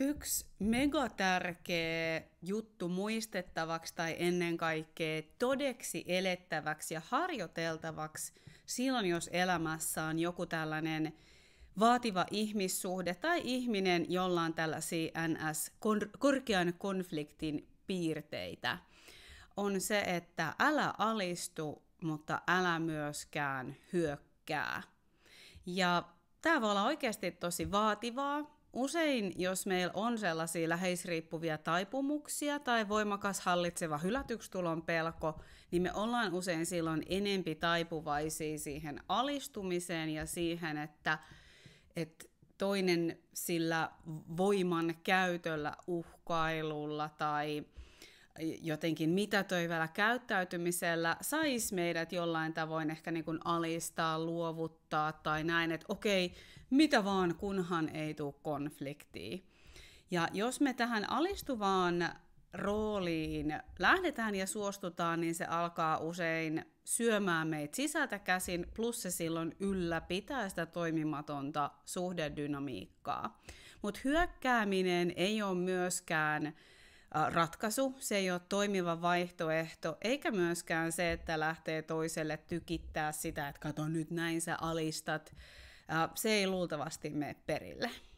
Yksi mega tärkeä juttu muistettavaksi tai ennen kaikkea todeksi elettäväksi ja harjoiteltavaksi silloin, jos elämässä on joku tällainen vaativa ihmissuhde tai ihminen, jolla on tällaisia NS-korkean konfliktin piirteitä, on se, että älä alistu, mutta älä myöskään hyökkää. Ja tämä voi olla oikeasti tosi vaativaa, Usein, jos meillä on sellaisia läheisriippuvia taipumuksia tai voimakas hallitseva hylätykstulon pelko, niin me ollaan usein silloin enempi taipuvaisia siihen alistumiseen ja siihen, että, että toinen sillä voiman käytöllä, uhkailulla tai jotenkin mitätöivällä käyttäytymisellä saisi meidät jollain tavoin ehkä niin kuin alistaa, luovuttaa tai näin, että okei, mitä vaan, kunhan ei tule konfliktia. Ja jos me tähän alistuvaan rooliin lähdetään ja suostutaan, niin se alkaa usein syömään meitä sisältä käsin, plus se silloin ylläpitää sitä toimimatonta suhdedynamiikkaa. Mutta hyökkääminen ei ole myöskään ratkaisu, se ei ole toimiva vaihtoehto, eikä myöskään se, että lähtee toiselle tykittää sitä, että kato nyt näin sä alistat, se ei luultavasti mene perille.